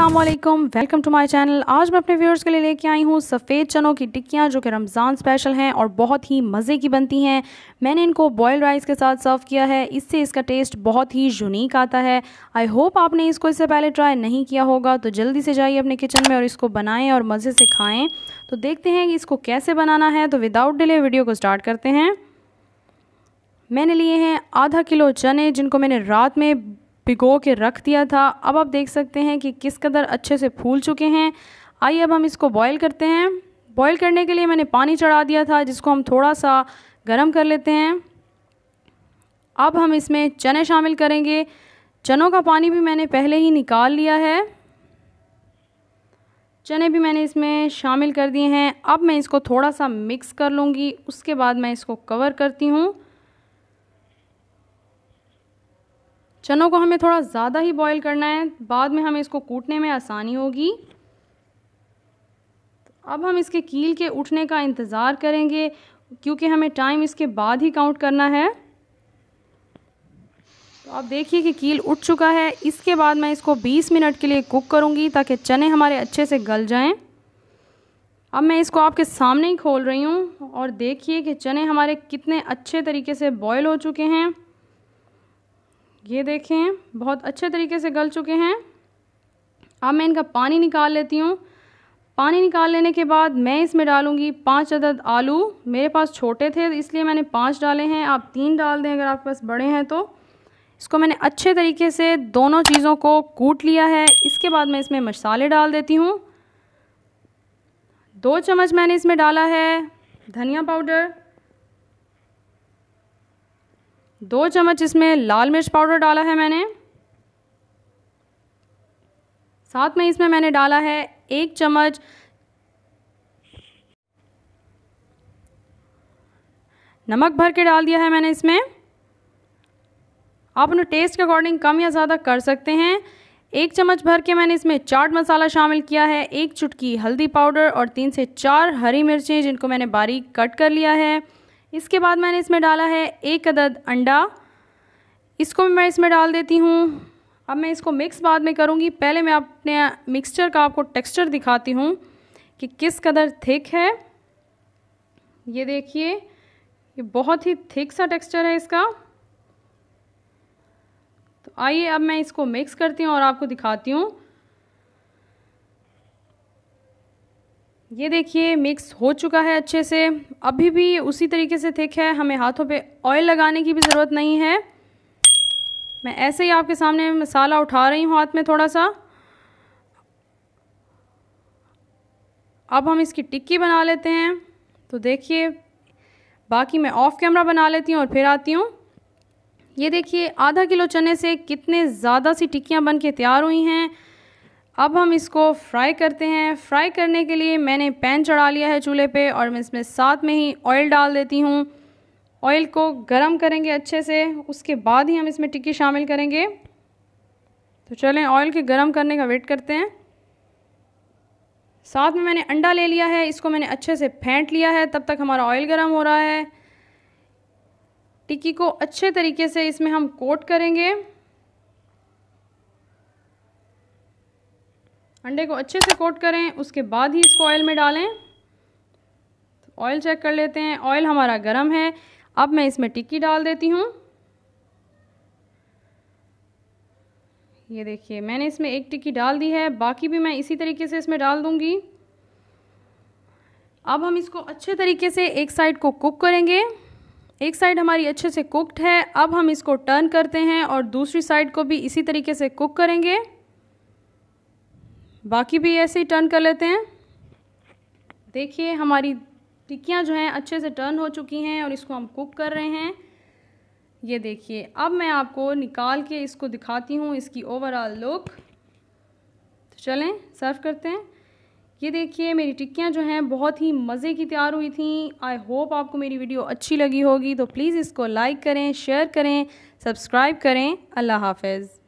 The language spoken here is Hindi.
Aslam welcome to my channel आज मैं अपने व्यूअर्स के लिए लेके आई हूँ सफ़ेद चनों की टिक्कियाँ जो कि रमज़ान स्पेशल हैं और बहुत ही मज़े की बनती हैं मैंने इनको बॉयल राइस के साथ सर्व किया है इससे इसका टेस्ट बहुत ही यूनिक आता है आई होप आपने इसको इससे पहले ट्राई नहीं किया होगा तो जल्दी से जाइए अपने किचन में और इसको बनाएँ और मज़े से खाएँ तो देखते हैं कि इसको कैसे बनाना है तो विदाउट डिले वीडियो को स्टार्ट करते हैं मैंने लिए हैं आधा किलो चने जिनको मैंने रात में भिगो के रख दिया था अब आप देख सकते हैं कि किस कदर अच्छे से फूल चुके हैं आइए अब हम इसको बॉयल करते हैं बॉयल करने के लिए मैंने पानी चढ़ा दिया था जिसको हम थोड़ा सा गर्म कर लेते हैं अब हम इसमें चने शामिल करेंगे चनों का पानी भी मैंने पहले ही निकाल लिया है चने भी मैंने इसमें शामिल कर दिए हैं अब मैं इसको थोड़ा सा मिक्स कर लूँगी उसके बाद मैं इसको कवर करती हूँ चनों को हमें थोड़ा ज़्यादा ही बॉईल करना है बाद में हमें इसको कूटने में आसानी होगी तो अब हम इसके कील के उठने का इंतज़ार करेंगे क्योंकि हमें टाइम इसके बाद ही काउंट करना है तो आप देखिए कि कील उठ चुका है इसके बाद मैं इसको 20 मिनट के लिए कुक करूँगी ताकि चने हमारे अच्छे से गल जाएँ अब मैं इसको आपके सामने ही खोल रही हूँ और देखिए कि चने हमारे कितने अच्छे तरीके से बॉयल हो चुके हैं ये देखें बहुत अच्छे तरीके से गल चुके हैं अब मैं इनका पानी निकाल लेती हूँ पानी निकाल लेने के बाद मैं इसमें डालूँगी पाँच अदद आलू मेरे पास छोटे थे इसलिए मैंने पाँच डाले हैं आप तीन डाल दें अगर आपके पास बड़े हैं तो इसको मैंने अच्छे तरीके से दोनों चीज़ों को कूट लिया है इसके बाद मैं इसमें मसाले डाल देती हूँ दो चम्मच मैंने इसमें डाला है धनिया पाउडर दो चम्मच इसमें लाल मिर्च पाउडर डाला है मैंने साथ में इसमें मैंने डाला है एक चम्मच नमक भर के डाल दिया है मैंने इसमें आप अपने टेस्ट के अकॉर्डिंग कम या ज़्यादा कर सकते हैं एक चम्मच भर के मैंने इसमें चाट मसाला शामिल किया है एक चुटकी हल्दी पाउडर और तीन से चार हरी मिर्चें जिनको मैंने बारीक कट कर लिया है इसके बाद मैंने इसमें डाला है एक अदद अंडा इसको मैं इसमें डाल देती हूँ अब मैं इसको मिक्स बाद में करूँगी पहले मैं अपने मिक्सचर का आपको टेक्सचर दिखाती हूँ कि किस कदर थिक है ये देखिए ये बहुत ही थिक सा टेक्सचर है इसका तो आइए अब मैं इसको मिक्स करती हूँ और आपको दिखाती हूँ ये देखिए मिक्स हो चुका है अच्छे से अभी भी उसी तरीके से थिक है हमें हाथों पे ऑयल लगाने की भी ज़रूरत नहीं है मैं ऐसे ही आपके सामने मसाला उठा रही हूँ हाथ में थोड़ा सा अब हम इसकी टिक्की बना लेते हैं तो देखिए बाकी मैं ऑफ कैमरा बना लेती हूँ और फिर आती हूँ ये देखिए आधा किलो चने से कितने ज़्यादा सी टिक्कियाँ बन के तैयार हुई हैं अब हम इसको फ्राई करते हैं फ्राई करने के लिए मैंने पैन चढ़ा लिया है चूल्हे पे और मैं इसमें साथ में ही ऑयल डाल देती हूँ ऑयल को गरम करेंगे अच्छे से उसके बाद ही हम इसमें टिक्की शामिल करेंगे तो चलें ऑयल के गरम करने का वेट करते हैं साथ में मैंने अंडा ले लिया है इसको मैंने अच्छे से फेंट लिया है तब तक हमारा ऑयल गर्म हो रहा है टिक्की को अच्छे तरीके से इसमें हम कोट करेंगे अंडे को अच्छे से कोट करें उसके बाद ही इसको ऑयल में डालें ऑयल चेक कर लेते हैं ऑयल हमारा गर्म है अब मैं इसमें टिक्की डाल देती हूँ ये देखिए मैंने इसमें एक टिक्की डाल दी है बाकी भी मैं इसी तरीके से इसमें डाल दूँगी अब हम इसको अच्छे तरीके से एक साइड को कुक करेंगे एक साइड हमारी अच्छे से कुकड है अब हम इसको टर्न करते हैं और दूसरी साइड को भी इसी तरीके से कुक करेंगे बाकी भी ऐसे ही टर्न कर लेते हैं देखिए हमारी टिक्कियाँ जो हैं अच्छे से टर्न हो चुकी हैं और इसको हम कुक कर रहे हैं ये देखिए अब मैं आपको निकाल के इसको दिखाती हूँ इसकी ओवरऑल लुक तो चलें सर्व करते हैं ये देखिए मेरी टिक्कियाँ जो हैं बहुत ही मज़े की तैयार हुई थी आई होप आपको मेरी वीडियो अच्छी लगी होगी तो प्लीज़ इसको लाइक करें शेयर करें सब्सक्राइब करें अल्लाह हाफिज़